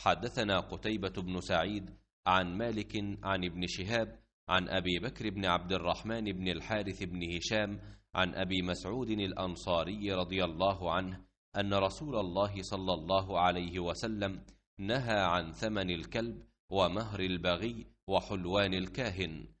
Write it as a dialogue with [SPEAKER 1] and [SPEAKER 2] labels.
[SPEAKER 1] حدثنا قتيبة بن سعيد
[SPEAKER 2] عن مالك عن ابن شهاب عن أبي بكر بن عبد الرحمن بن الحارث بن هشام عن أبي مسعود الأنصاري رضي الله عنه أن رسول الله صلى الله عليه وسلم نهى عن ثمن الكلب ومهر
[SPEAKER 1] البغي وحلوان الكاهن